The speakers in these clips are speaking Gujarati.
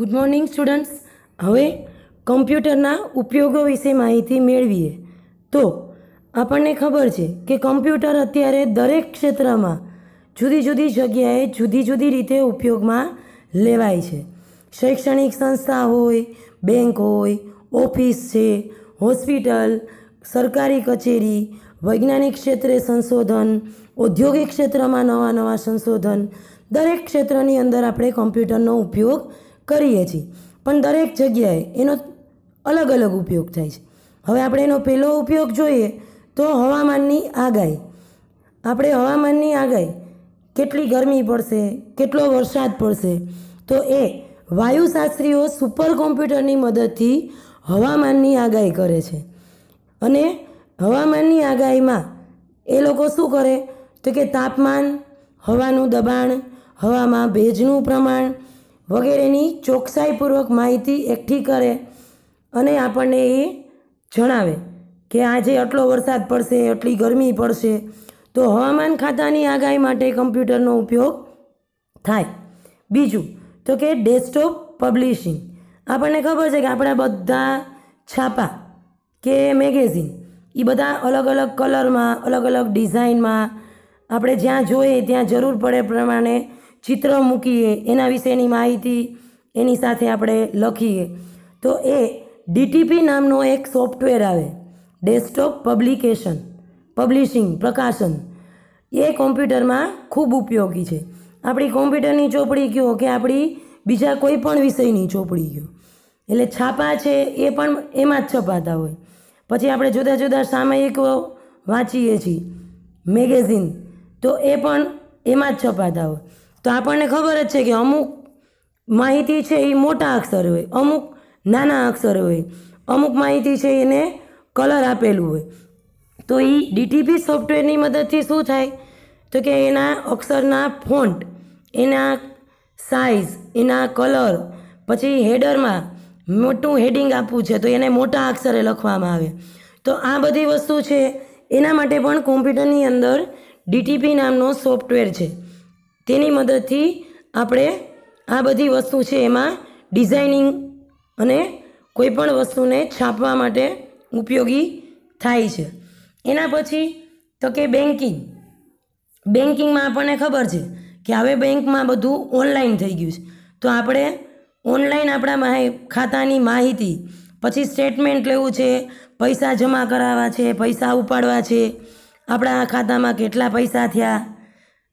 ગુડ મોર્નિંગ સ્ટુડન્ટ્સ હવે કમ્પ્યુટરના ઉપયોગો વિશે માહિતી મેળવીએ તો આપણને ખબર છે કે કમ્પ્યુટર અત્યારે દરેક ક્ષેત્રમાં જુદી જુદી જગ્યાએ જુદી જુદી રીતે ઉપયોગમાં લેવાય છે શૈક્ષણિક સંસ્થા હોય બેંક હોય ઓફિસ છે હોસ્પિટલ સરકારી કચેરી વૈજ્ઞાનિક ક્ષેત્રે સંશોધન ઔદ્યોગિક ક્ષેત્રમાં નવા નવા સંશોધન દરેક ક્ષેત્રની અંદર આપણે કમ્પ્યુટરનો ઉપયોગ કરીએ છીએ પણ દરેક જગ્યાએ એનો અલગ અલગ ઉપયોગ થાય છે હવે આપણે એનો પહેલો ઉપયોગ જોઈએ તો હવામાનની આગાહી આપણે હવામાનની આગાહી કેટલી ગરમી પડશે કેટલો વરસાદ પડશે તો એ વાયુશાસ્ત્રીઓ સુપર કોમ્પ્યુટરની મદદથી હવામાનની આગાહી કરે છે અને હવામાનની આગાહીમાં એ લોકો શું કરે તો કે તાપમાન હવાનું દબાણ હવામાં ભેજનું પ્રમાણ વગેરેની ચોકસાઈપૂર્વક માહિતી એકઠી કરે અને આપણને એ જણાવે કે આજે આટલો વરસાદ પડશે એટલી ગરમી પડશે તો હવામાન ખાતાની આગાહી માટે કમ્પ્યુટરનો ઉપયોગ થાય બીજું તો કે ડેસ્કટોપ પબ્લિશિંગ આપણને ખબર છે કે આપણા બધા છાપા કે મેગેઝિન એ બધા અલગ અલગ કલરમાં અલગ અલગ ડિઝાઇનમાં આપણે જ્યાં જોઈએ ત્યાં જરૂર પડે પ્રમાણે ચિત્ર મૂકીએ એના વિશેની માહિતી એની સાથે આપણે લખીએ તો એ ડીટીપી નામનો એક સોફ્ટવેર આવે ડેસ્કટોપ પબ્લિકેશન પબ્લિશિંગ પ્રકાશન એ કોમ્પ્યુટરમાં ખૂબ ઉપયોગી છે આપણી કોમ્પ્યુટરની ચોપડી કહો કે આપણી બીજા કોઈ પણ વિષયની ચોપડી કહો એટલે છાપા છે એ પણ એમાં જ છપાતા હોય પછી આપણે જુદા જુદા સામયિકો વાંચીએ છીએ મેગેઝિન તો એ પણ એમાં જ છપાતા હોય તો આપણને ખબર જ છે કે અમુક માહિતી છે એ મોટા અક્ષર હોય અમુક નાના અક્ષર હોય અમુક માહિતી છે એને કલર આપેલું હોય તો એ ડીટીપી સોફ્ટવેરની મદદથી શું થાય તો કે એના અક્ષરના ફોન્ટ એના સાઇઝ એના કલર પછી હેડરમાં મોટું હેડિંગ આપવું છે તો એને મોટા અક્ષરે લખવામાં આવે તો આ બધી વસ્તુ છે એના માટે પણ કોમ્પ્યુટરની અંદર ડીટીપી નામનો સોફ્ટવેર છે તેની મદદથી આપણે આ બધી વસ્તુ છે એમાં ડિઝાઇનિંગ અને કોઈપણ વસ્તુને છાપવા માટે ઉપયોગી થાય છે એના પછી તો કે બેન્કિંગ બેન્કિંગમાં આપણને ખબર છે કે હવે બેંકમાં બધું ઓનલાઈન થઈ ગયું છે તો આપણે ઓનલાઈન આપણા ખાતાની માહિતી પછી સ્ટેટમેન્ટ લેવું છે પૈસા જમા કરાવવા છે પૈસા ઉપાડવા છે આપણા ખાતામાં કેટલા પૈસા થયા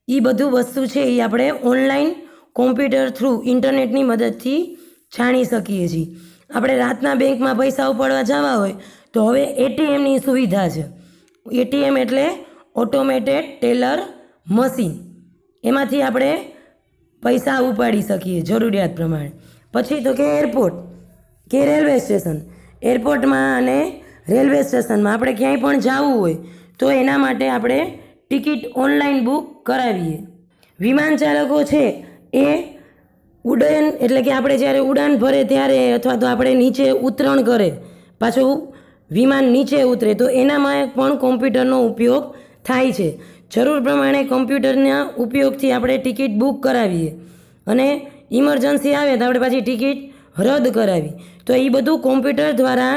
એ બધું વસ્તુ છે એ આપણે ઓનલાઈન કોમ્પ્યુટર થ્રુ ઇન્ટરનેટની મદદથી જાણી શકીએ છીએ આપણે રાતના બેંકમાં પૈસા ઉપાડવા જવા હોય તો હવે એટીએમની સુવિધા છે એટીએમ એટલે ઓટોમેટેડ ટેલર મશીન એમાંથી આપણે પૈસા ઉપાડી શકીએ જરૂરિયાત પ્રમાણે પછી તો કે એરપોર્ટ કે રેલવે સ્ટેશન એરપોર્ટમાં અને રેલવે સ્ટેશનમાં આપણે ક્યાંય પણ જવું હોય તો એના માટે આપણે ટિકિટ ઓનલાઈન બુક કરાવીએ વિમાન ચાલકો છે એ ઉડ્ડયન એટલે કે આપણે જ્યારે ઉડાન ભરે ત્યારે અથવા તો આપણે નીચે ઉતરણ કરે પાછું વિમાન નીચે ઉતરે તો એનામાં પણ કોમ્પ્યુટરનો ઉપયોગ થાય છે જરૂર પ્રમાણે કોમ્પ્યુટરના ઉપયોગથી આપણે ટિકિટ બુક કરાવીએ અને ઇમરજન્સી આવે તો આપણે પાછી ટિકિટ રદ કરાવી તો એ બધું કોમ્પ્યુટર દ્વારા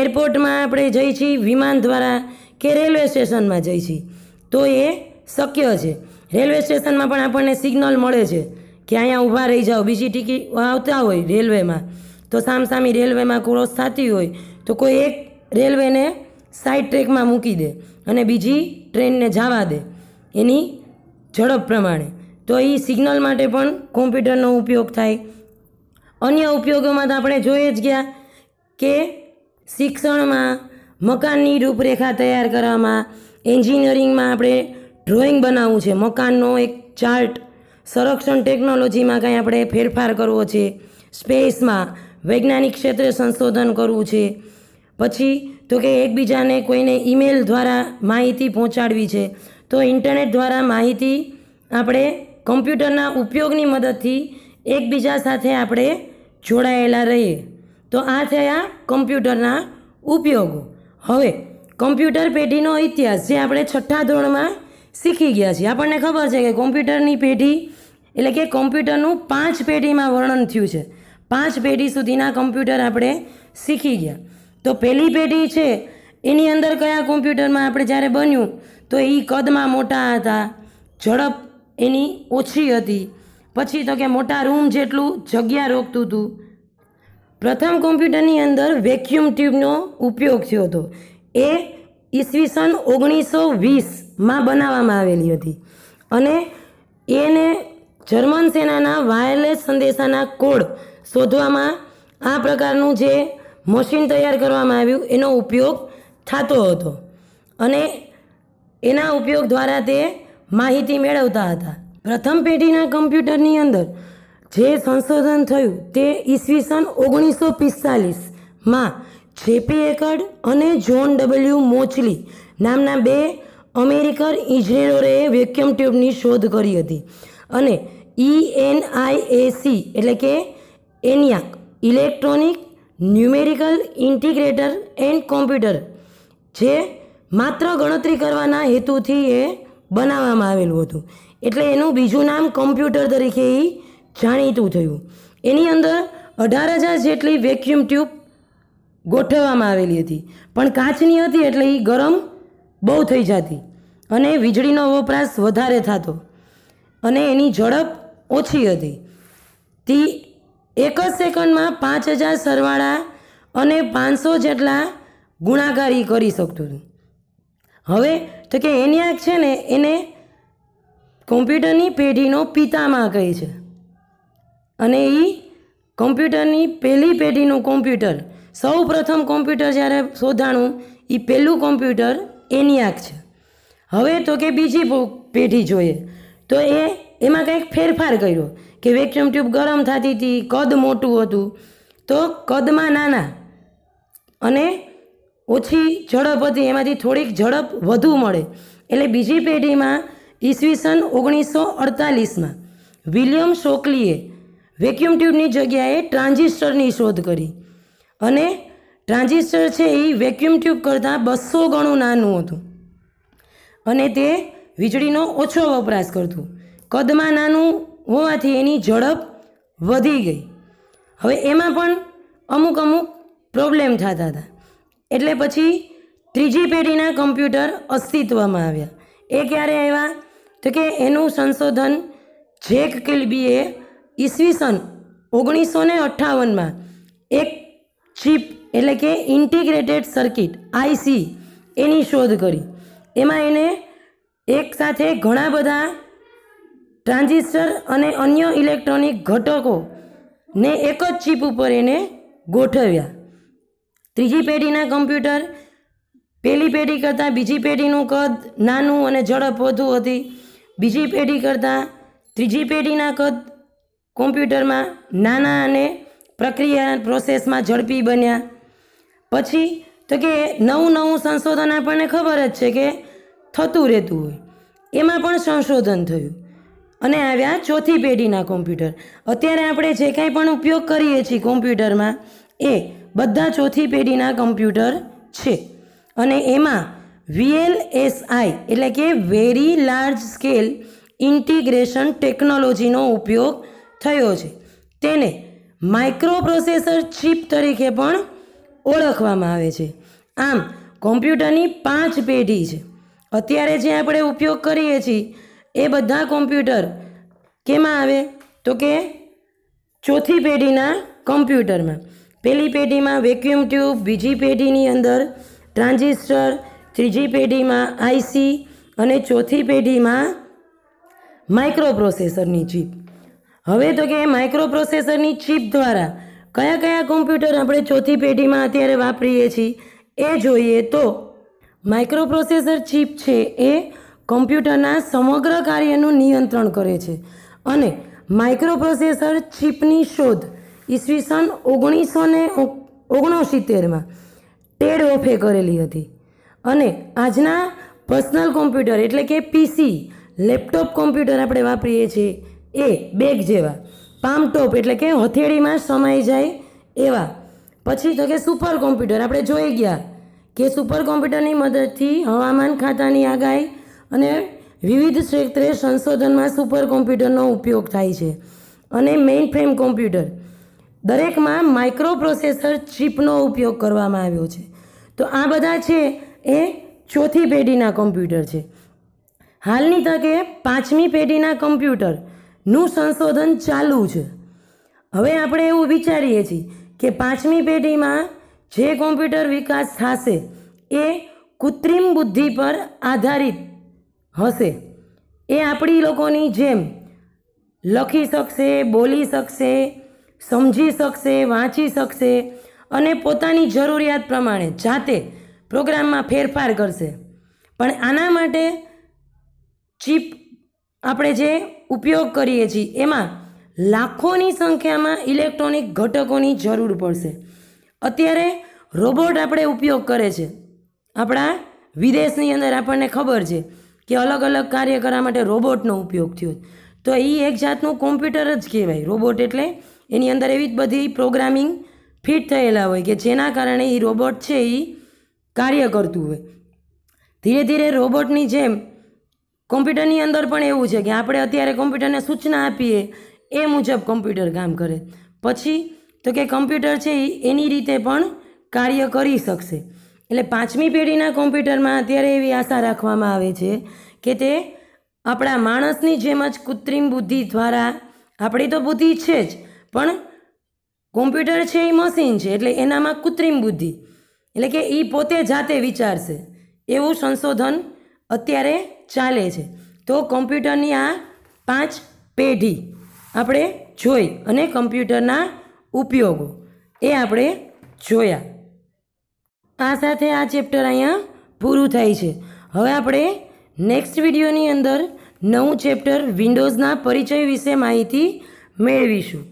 એરપોર્ટમાં આપણે જઈ છીએ વિમાન દ્વારા કે રેલવે સ્ટેશનમાં જઈ છીએ તો એ શક્ય છે રેલવે સ્ટેશનમાં પણ આપણને સિગ્નલ મળે છે કે અહીંયા ઊભા રહી જાઓ બીજી ટિકિટ આવતા હોય રેલવેમાં તો સામસામી રેલવેમાં ક્રોસ થતી હોય તો કોઈ એક રેલવેને સાઈડ ટ્રેકમાં મૂકી દે અને બીજી ટ્રેનને જવા દે એની ઝડપ પ્રમાણે તો એ સિગ્નલ માટે પણ કોમ્પ્યુટરનો ઉપયોગ થાય અન્ય ઉપયોગોમાં તો આપણે જોઈએ જ ગયા કે શિક્ષણમાં મકાનની રૂપરેખા તૈયાર કરવામાં એન્જિનિયરિંગમાં આપણે ડ્રોઈંગ બનાવવું છે મકાનનો એક ચાર્ટ સંરક્ષણ ટેકનોલોજીમાં કાંઈ આપણે ફેરફાર કરવો છે સ્પેસમાં વૈજ્ઞાનિક ક્ષેત્રે સંશોધન કરવું છે પછી તો કે એકબીજાને કોઈને ઈમેલ દ્વારા માહિતી પહોંચાડવી છે તો ઇન્ટરનેટ દ્વારા માહિતી આપણે કમ્પ્યુટરના ઉપયોગની મદદથી એકબીજા સાથે આપણે જોડાયેલા રહીએ તો આ થયા કમ્પ્યુટરના ઉપયોગો હવે કોમ્પ્યુટર પેઢીનો ઇતિહાસ જે આપણે છઠ્ઠા ધોરણમાં શીખી ગયા છીએ આપણને ખબર છે કે કોમ્પ્યુટરની પેઢી એટલે કે કોમ્પ્યુટરનું પાંચ પેઢીમાં વર્ણન થયું છે પાંચ પેઢી સુધીના કોમ્પ્યુટર આપણે શીખી ગયા તો પહેલી પેઢી છે એની અંદર કયા કોમ્પ્યુટરમાં આપણે જ્યારે બન્યું તો એ કદમાં મોટા હતા ઝડપ એની ઓછી હતી પછી તો કે મોટા રૂમ જેટલું જગ્યા રોકતું હતું પ્રથમ કોમ્પ્યુટરની અંદર વેક્યુમ ટ્યુબનો ઉપયોગ થયો હતો એ ઈસવીસન ઓગણીસો વીસમાં બનાવવામાં આવેલી હતી અને એને જર્મન સેનાના વાયરલેસ સંદેશાના કોડ શોધવામાં આ પ્રકારનું જે મશીન તૈયાર કરવામાં આવ્યું એનો ઉપયોગ થતો હતો અને એના ઉપયોગ દ્વારા તે માહિતી મેળવતા હતા પ્રથમ પેઢીના કમ્પ્યુટરની અંદર જે સંશોધન થયું તે ઈસવીસન ઓગણીસો પિસ્તાલીસમાં જેપી એકર્ડ અને જોન ડબલ્યુ મોચલી નામના બે અમેરિકન ઇજનેરોએ વેક્યુમ ટ્યુબની શોધ કરી હતી અને ઈએનઆઈએસી એટલે કે ENIAC electronic numerical integrator and computer જે માત્ર ગણતરી કરવાના હેતુથી એ બનાવવામાં આવેલું હતું એટલે એનું બીજું નામ કોમ્પ્યુટર તરીકે એ જાણીતું થયું એની અંદર અઢાર હજાર જેટલી વેક્યુમ ટ્યુબ ગોઠવવામાં આવેલી હતી પણ કાચની હતી એટલે એ ગરમ બહુ થઈ જતી અને વીજળીનો વપરાશ વધારે થતો અને એની ઝડપ ઓછી હતી તે એક જ સેકન્ડમાં પાંચ હજાર સરવાળા અને પાંચસો જેટલા ગુણાકારી કરી શકતું હતું હવે તો કે એની એનિયાક છે ને એને કોમ્પ્યુટરની પેઢીનો પિતામાં કહે છે અને એ કોમ્પ્યુટરની પહેલી પેઢીનું કોમ્પ્યુટર સૌ પ્રથમ કોમ્પ્યુટર જ્યારે શોધાણું એ પહેલું કોમ્પ્યુટર એનિયાક છે હવે તો કે બીજી પેઢી જોઈએ તો એ એમાં કંઈક ફેરફાર કર્યો કે વેક્યુમ ટ્યુબ ગરમ થતી હતી કદ મોટું હતું તો કદમાં નાના અને ઓછી ઝડપ હતી એમાંથી થોડીક ઝડપ વધુ મળે એટલે બીજી પેઢીમાં ઈસવીસન ઓગણીસો અડતાલીસમાં વિલિયમ શોકલીએ વેક્યુમ ટ્યુબની જગ્યાએ ટ્રાન્ઝિસ્ટરની શોધ કરી અને ટ્રાન્ઝિસ્ટર છે એ વેક્યુમ ટ્યુબ કરતાં બસો ગણું નાનું હતું અને તે વીજળીનો ઓછો વપરાશ કરતું કદમાં નાનું હોવાથી એની ઝડપ વધી ગઈ હવે એમાં પણ અમુક અમુક પ્રોબ્લેમ થતા હતા એટલે પછી ત્રીજી પેઢીના કમ્પ્યુટર અસ્તિત્વમાં આવ્યા એ ક્યારે આવ્યા તો કે એનું સંશોધન જેક કિલ્બીએ ઈસવીસન ઓગણીસો ને અઠ્ઠાવનમાં એક ચીપ એટલે કે ઇન્ટિગ્રેટેડ સર્કિટ આઈસી એની શોધ કરી એમાં એને એક સાથે ઘણા બધા ટ્રાન્ઝિસ્ટર અને અન્ય ઇલેક્ટ્રોનિક ઘટકોને એક જ ચીપ ઉપર એને ગોઠવ્યા ત્રીજી પેઢીના કમ્પ્યુટર પહેલી પેઢી કરતાં બીજી પેઢીનું કદ નાનું અને ઝડપ વધુ હતી બીજી પેઢી કરતાં ત્રીજી પેઢીના કદ કોમ્પ્યુટરમાં નાના અને પ્રક્રિયા પ્રોસેસમાં ઝડપી બન્યા પછી તો કે નવું નવું સંશોધન આપણને ખબર જ છે કે થતું રહેતું હોય એમાં પણ સંશોધન થયું અને આવ્યા ચોથી પેઢીના કોમ્પ્યુટર અત્યારે આપણે જે કાંઈ પણ ઉપયોગ કરીએ છીએ કોમ્પ્યુટરમાં એ બધા ચોથી પેઢીના કોમ્પ્યુટર છે અને એમાં વીએલએસઆઈ એટલે કે વેરી લાર્જ સ્કેલ ઇન્ટિગ્રેશન ટેકનોલોજીનો ઉપયોગ થયો છે તેને માઇક્રોપ્રોસેસર ચિપ તરીકે પણ ઓળખવામાં આવે છે આમ કોમ્પ્યુટરની પાંચ પેઢી છે અત્યારે જે આપણે ઉપયોગ કરીએ છીએ એ બધા કોમ્પ્યુટર કેમાં આવે તો કે ચોથી પેઢીના કોમ્પ્યુટરમાં પહેલી પેઢીમાં વેક્યુમ ટ્યુબ બીજી પેઢીની અંદર ટ્રાન્ઝિસ્ટર ત્રીજી પેઢીમાં આઈસી અને ચોથી પેઢીમાં માઇક્રોપ્રોસેસરની ચીપ હવે તો કે માઇક્રો પ્રોસેસરની ચીપ દ્વારા કયા કયા કોમ્પ્યુટર આપણે ચોથી પેઢીમાં અત્યારે વાપરીએ છીએ એ જોઈએ તો માઇક્રો પ્રોસેસર ચીપ છે એ કોમ્પ્યુટરના સમગ્ર કાર્યનું નિયંત્રણ કરે છે અને પ્રોસેસર ચીપની શોધ ઈસવીસન ઓગણીસો ને ઓગણસિત્તેરમાં ટેડ ઓફે કરેલી હતી અને આજના પર્સનલ કોમ્પ્યુટર એટલે કે પીસી લેપટોપ કોમ્પ્યુટર આપણે વાપરીએ છીએ એ બેગ જેવા પામટોપ એટલે કે હથેળીમાં સમાઈ જાય એવા પછી તો કે સુપર કોમ્પ્યુટર આપણે જોઈ ગયા કે સુપર કોમ્પ્યુટરની મદદથી હવામાન ખાતાની આગાહી અને વિવિધ ક્ષેત્રે સંશોધનમાં સુપર કોમ્પ્યુટરનો ઉપયોગ થાય છે અને મેઇન ફ્રેમ કોમ્પ્યુટર દરેકમાં માઇક્રો પ્રોસેસર ચિપનો ઉપયોગ કરવામાં આવ્યો છે તો આ બધા છે એ ચોથી પેઢીના કોમ્પ્યુટર છે હાલની તકે પાંચમી પેઢીના કોમ્પ્યુટર નું સંશોધન ચાલુ છે હવે આપણે એવું વિચારીએ છીએ કે પાંચમી પેઢીમાં જે કોમ્પ્યુટર વિકાસ થશે એ કૃત્રિમ બુદ્ધિ પર આધારિત હશે એ આપણી લોકોની જેમ લખી શકશે બોલી શકશે સમજી શકશે વાંચી શકશે અને પોતાની જરૂરિયાત પ્રમાણે જાતે પ્રોગ્રામમાં ફેરફાર કરશે પણ આના માટે ચીપ આપણે જે ઉપયોગ કરીએ છીએ એમાં લાખોની સંખ્યામાં ઇલેક્ટ્રોનિક ઘટકોની જરૂર પડશે અત્યારે રોબોટ આપણે ઉપયોગ કરે છે આપણા વિદેશની અંદર આપણને ખબર છે કે અલગ અલગ કાર્ય કરવા માટે રોબોટનો ઉપયોગ થયો તો એ એક જાતનું કોમ્પ્યુટર જ કહેવાય રોબોટ એટલે એની અંદર એવી જ બધી પ્રોગ્રામિંગ ફિટ થયેલા હોય કે જેના કારણે એ રોબોટ છે એ કાર્ય કરતું હોય ધીરે ધીરે રોબોટની જેમ કોમ્પ્યુટરની અંદર પણ એવું છે કે આપણે અત્યારે કોમ્પ્યુટરને સૂચના આપીએ એ મુજબ કોમ્પ્યુટર કામ કરે પછી તો કે કોમ્પ્યુટર છે એની રીતે પણ કાર્ય કરી શકશે એટલે પાંચમી પેઢીના કોમ્પ્યુટરમાં અત્યારે એવી આશા રાખવામાં આવે છે કે તે આપણા માણસની જેમ જ કૃત્રિમ બુદ્ધિ દ્વારા આપણી તો બુદ્ધિ છે જ પણ કોમ્પ્યુટર છે એ મશીન છે એટલે એનામાં કૃત્રિમ બુદ્ધિ એટલે કે એ પોતે જાતે વિચારશે એવું સંશોધન અત્યારે ચાલે છે તો કમ્પ્યુટરની આ પાંચ પેઢી આપણે જોઈ અને કમ્પ્યુટરના ઉપયોગો એ આપણે જોયા આ સાથે આ ચેપ્ટર અહીંયા પૂરું થાય છે હવે આપણે નેક્સ્ટ વિડીયોની અંદર નવું ચેપ્ટર વિન્ડોઝના પરિચય વિશે માહિતી મેળવીશું